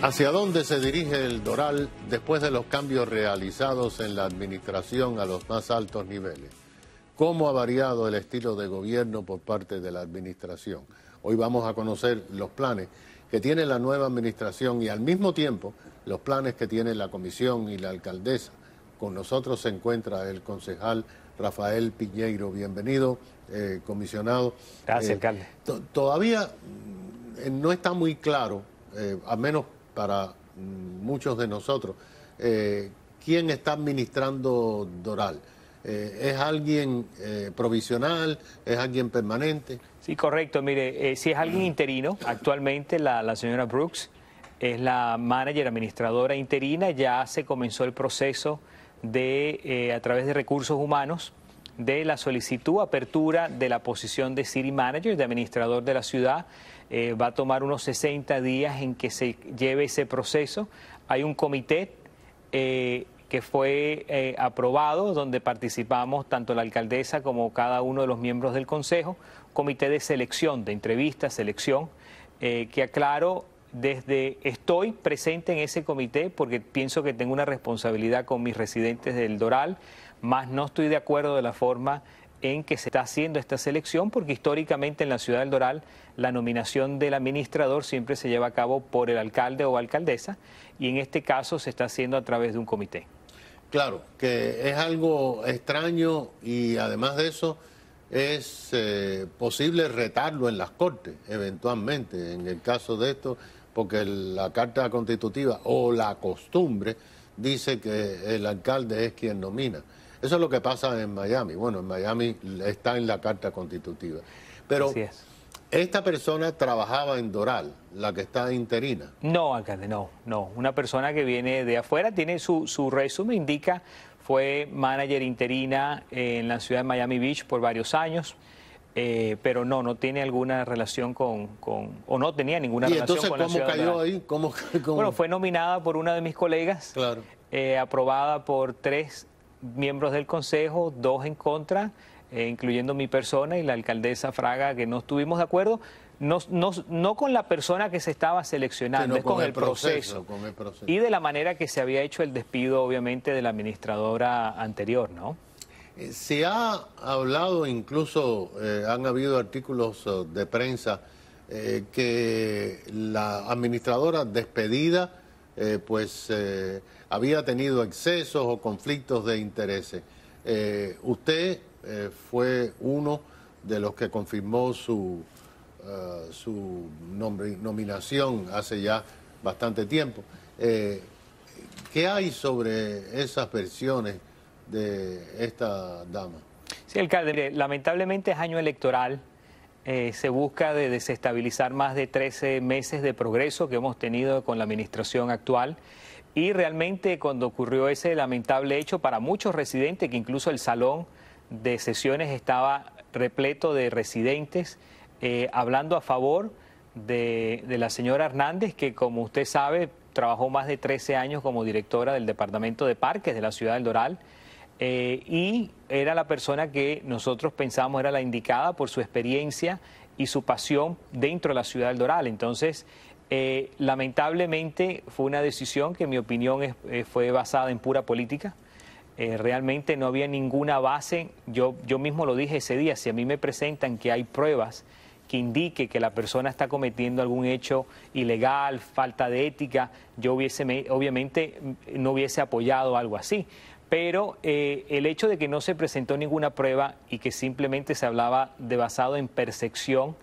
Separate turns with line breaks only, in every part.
¿Hacia dónde se dirige el Doral después de los cambios realizados en la administración a los más altos niveles? ¿Cómo ha variado el estilo de gobierno por parte de la administración? Hoy vamos a conocer los planes que tiene la nueva administración y al mismo tiempo los planes que tiene la comisión y la alcaldesa. Con nosotros se encuentra el concejal Rafael Piñeiro. Bienvenido, eh, comisionado. Gracias, eh, alcalde. Todavía mm, no está muy claro, al eh, a menos para mm, muchos de nosotros. Eh, ¿Quién está administrando Doral? Eh, ¿Es alguien eh, provisional? ¿Es alguien permanente?
Sí, correcto. Mire, si es alguien interino, actualmente la, la señora Brooks es la manager administradora interina, ya se comenzó el proceso de, a través de recursos humanos, de la solicitud, apertura de la posición de City Manager, de administrador de la ciudad. Eh, va a tomar unos 60 días en que se lleve ese proceso. Hay un comité eh, que fue eh, aprobado, donde participamos tanto la alcaldesa como cada uno de los miembros del Consejo, comité de selección, de entrevista, selección, que aclaro desde estoy presente en ese comité porque pienso que tengo una responsabilidad con mis residentes del Doral, más no estoy de acuerdo de la forma en que se está haciendo esta selección, porque históricamente en la ciudad del Doral la nominación del administrador siempre se lleva a cabo por el alcalde o alcaldesa, y en este caso se está haciendo a través de un comité.
Claro, que es algo extraño y además de eso es eh, posible retarlo en las Cortes, eventualmente, en el caso de esto, porque la Carta Constitutiva o la costumbre dice que el alcalde es quien nomina. Eso es lo que pasa en Miami. Bueno, en Miami está en la carta constitutiva. Pero
esta persona trabajaba en Doral, la que está interina. No, alcalde, no, no. Una persona que viene de afuera, tiene su, su resumen, indica, fue manager interina en la ciudad de Miami Beach por varios años. Eh, pero no, no tiene alguna relación con, o no tenía ninguna relación con ¿cómo la ciudad cayó ahí? ¿Cómo, Bueno, fue nominada por una de mis colegas, eh, aprobada por tres miembros del Consejo, dos en contra, eh, incluyendo mi persona y la alcaldesa Fraga, que no estuvimos de acuerdo. No, con la persona que se estaba seleccionando, es con, el proceso, Y de la manera que se había hecho el despido, obviamente, de la administradora anterior, ¿no? Eh, se ha hablado, incluso eh, han habido artículos
de prensa que la administradora despedida, pues había tenido excesos o conflictos de intereses. Eh, usted eh, fue uno de los que confirmó su, eh, nominación hace ya bastante tiempo. ¿Qué hay sobre esas versiones
de esta dama? Sí, alcalde, lamentablemente es año electoral. se busca desestabilizar más de 13 meses de progreso que hemos tenido con la administración actual. Y realmente cuando ocurrió ese lamentable hecho para muchos residentes, que incluso el salón de sesiones estaba repleto de residentes, eh, hablando a favor de, la señora Hernández, que como usted sabe, trabajó más de 13 años como directora del Departamento de Parques de la Ciudad del Doral. Eh, y era la persona que nosotros pensamos era la indicada por su experiencia y su pasión dentro de la ciudad del Doral. Entonces, eh, lamentablemente fue una decisión que en mi opinión eh, fue basada en pura política. Eh, realmente no había ninguna base, yo, yo mismo lo dije ese día, si a mí me presentan que hay pruebas que indique que la persona está cometiendo algún hecho ilegal, falta de ética, yo obviamente mm, no hubiese apoyado algo así. Pero el hecho de que no se presentó ninguna prueba y que simplemente se hablaba de basado en percepción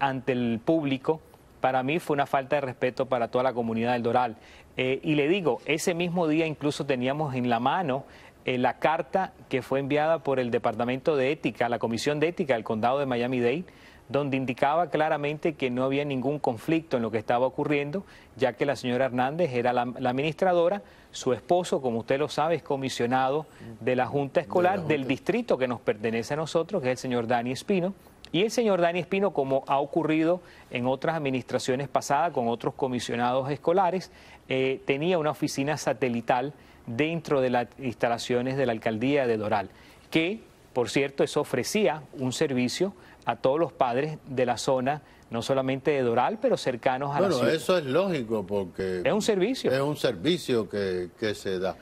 ante el público, para mí fue una falta de respeto para toda la comunidad del Doral. Eh, y le digo, ese mismo día incluso teníamos en la mano eh, la carta que fue enviada por el Departamento de Ética, la Comisión de Ética del Condado de Miami-Dade, donde indicaba claramente que no había ningún conflicto en lo que estaba ocurriendo, ya que la señora Hernández era la, administradora, su esposo, como usted lo sabe, es comisionado de la Junta Escolar del distrito que nos pertenece a nosotros, que es el señor Dani Espino. Y el señor Dani Espino, como ha ocurrido en otras administraciones pasadas con otros comisionados escolares, eh, tenía una oficina satelital dentro de las instalaciones de la alcaldía de Doral, que, por cierto, eso ofrecía un servicio a todos los padres de la zona no solamente de Doral, pero cercanos a la la Bueno, eso
es lógico porque... Es un servicio. Es un servicio que, se da.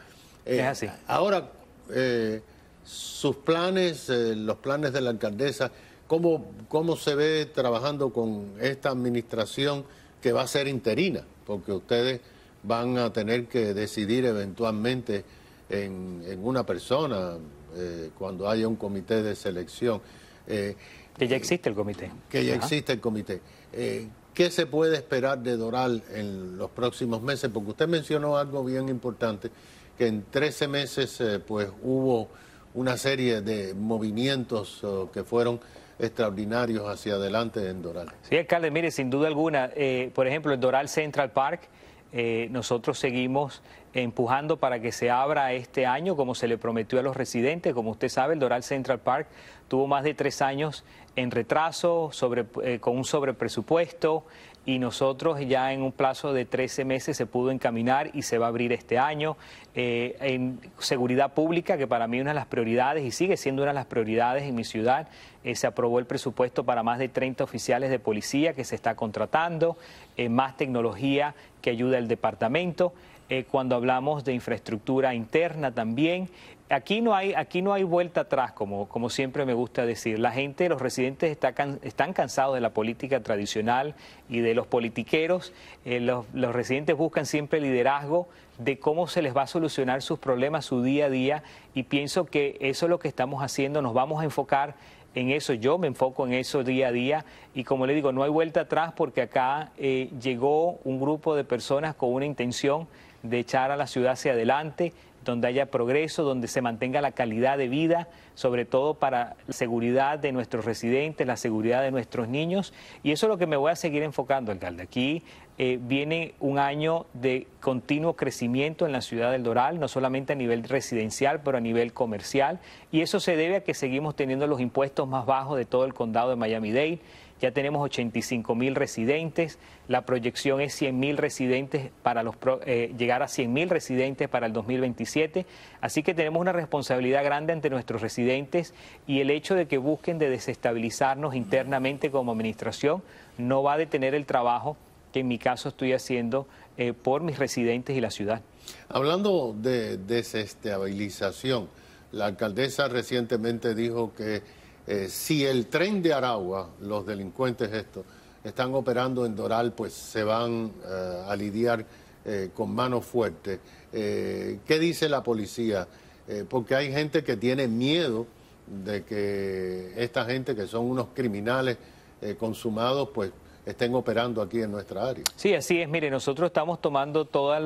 es eh, así. Ahora, eh, sus planes, los planes de la alcaldesa, ¿Cómo, se ve trabajando con esta administración que va a ser interina? Porque ustedes van a tener que decidir eventualmente en, una persona eh, cuando haya un comité de selección. Eh, que ya existe el comité. Que ya existe el comité. Eh, ¿Qué se puede esperar de Doral en los próximos meses? Porque usted mencionó algo bien importante, que en 13 meses pues hubo una serie de movimientos que fueron extraordinarios hacia adelante en Doral.
Sí, alcalde, mire, sin duda alguna, eh, por ejemplo, en Doral Central Park, eh, nosotros seguimos empujando para que se abra este año, como se le prometió a los residentes. Como usted sabe, el Doral Central Park tuvo más de tres años en retraso, eh, con un sobrepresupuesto, y nosotros ya en un plazo de 13 meses se pudo encaminar y se va a abrir este año. Eh, en seguridad pública, que para mí es una de las prioridades y sigue siendo una de las prioridades en mi ciudad, eh, se aprobó el presupuesto para más de 30 oficiales de policía que se está contratando, más tecnología que ayuda al departamento. Eh, cuando hablamos de infraestructura interna también. Aquí no hay, aquí no hay vuelta atrás, como, como siempre me gusta decir. La gente, los residentes están cansados de la política tradicional y de los politiqueros. Eh, los, residentes buscan siempre liderazgo de cómo se les va a solucionar sus problemas, su día a día, y pienso que eso es lo que estamos haciendo. Nos vamos a enfocar en eso, yo me enfoco en eso día a día y como le digo, no hay vuelta atrás porque acá eh, llegó un grupo de personas con una intención de echar a la ciudad hacia adelante, donde haya progreso, donde se mantenga la calidad de vida, sobre todo para la seguridad de nuestros residentes, la seguridad de nuestros niños. Y eso es lo que me voy a seguir enfocando, alcalde. Aquí eh, viene un año de continuo crecimiento en la ciudad del Doral, no solamente a nivel residencial, pero a nivel comercial. Y eso se debe a que seguimos teniendo los impuestos más bajos de todo el condado de Miami-Dade ya tenemos 85 mil residentes, la proyección es 100 residentes para los, eh, llegar a 100 mil residentes para el 2027, así que tenemos una responsabilidad grande ante nuestros residentes y el hecho de que busquen de desestabilizarnos internamente como administración no va a detener el trabajo que en mi caso estoy haciendo eh, por mis residentes y la ciudad. Hablando de desestabilización,
la alcaldesa recientemente dijo que eh, si el tren de Aragua, los delincuentes estos, están operando en Doral, pues se van eh, a lidiar eh, con manos fuertes. ¿Qué dice la policía? porque hay gente que tiene miedo de que esta gente, que son unos criminales consumados, pues estén operando aquí en nuestra área.
Sí, así es. Mire, nosotros estamos tomando todas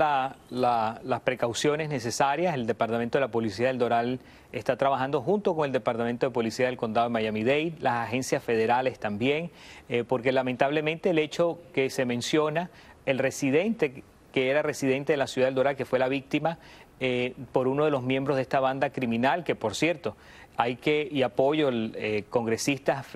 las precauciones necesarias. El Departamento de la Policía del Doral está trabajando junto con el Departamento de Policía del Condado de Miami-Dade, las agencias federales también, eh, porque lamentablemente el hecho que se menciona, el residente que era residente de la ciudad del Doral, que fue la víctima, eh, por uno de los miembros de esta banda criminal, que por cierto, hay que, y apoyo eh, congresistas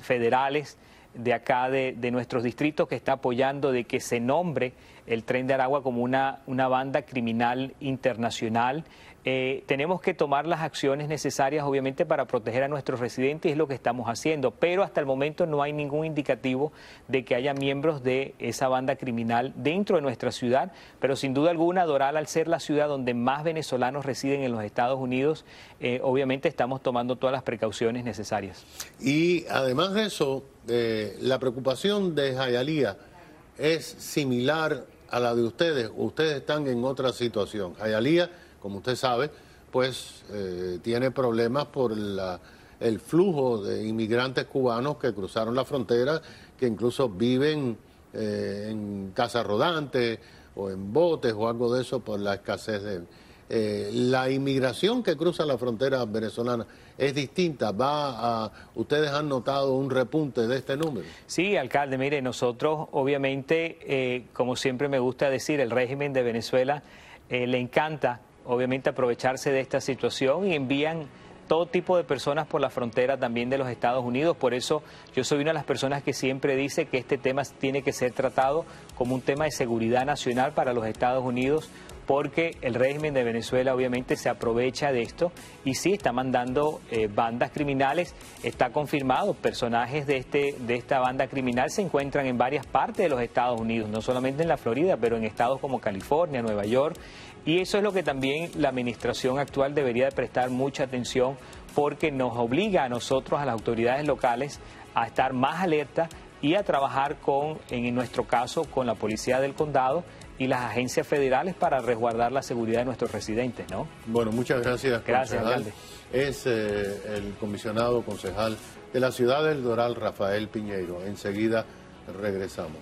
federales de acá de, nuestros distritos que está apoyando de que se nombre el tren de Aragua como una, una banda criminal internacional. Eh, tenemos que tomar las acciones necesarias, obviamente, para proteger a nuestros residentes, es lo que estamos haciendo, pero hasta el momento no hay ningún indicativo de que haya miembros de esa banda criminal dentro de nuestra ciudad, pero sin duda alguna, Doral, al ser la ciudad donde más venezolanos residen en los Estados Unidos, eh, obviamente estamos tomando todas las precauciones necesarias. Y además de eso,
la preocupación de Jayalía es similar a la de ustedes. Ustedes están en otra situación. Jayalía, como usted sabe, pues eh, tiene problemas por el flujo de inmigrantes cubanos que cruzaron la frontera, que incluso viven eh, en casas rodantes o en botes o algo de eso por la escasez de, eh, la inmigración que cruza la frontera venezolana es distinta. Va a, ustedes han notado un repunte de este
número. Sí, alcalde, mire, nosotros obviamente, eh, como siempre me gusta decir, el régimen de Venezuela eh, le encanta obviamente aprovecharse de esta situación y envían todo tipo de personas por la frontera también de los Estados Unidos. Por eso yo soy una de las personas que siempre dice que este tema tiene que ser tratado como un tema de seguridad nacional para los Estados Unidos, porque el régimen de Venezuela obviamente se aprovecha de esto y sí está mandando eh, bandas criminales, está confirmado, personajes de, este, de esta banda criminal se encuentran en varias partes de los Estados Unidos, no solamente en la Florida, pero en estados como California, Nueva York, y eso es lo que también la administración actual debería de prestar mucha atención porque nos obliga a nosotros, a las autoridades locales, a estar más alerta y a trabajar con, en nuestro caso, con la policía del condado y las agencias federales para resguardar la seguridad de nuestros residentes, ¿no? Bueno, muchas gracias. Gracias, alcalde.
Es eh, el comisionado concejal de la ciudad del Doral, Rafael Piñeiro. Enseguida regresamos.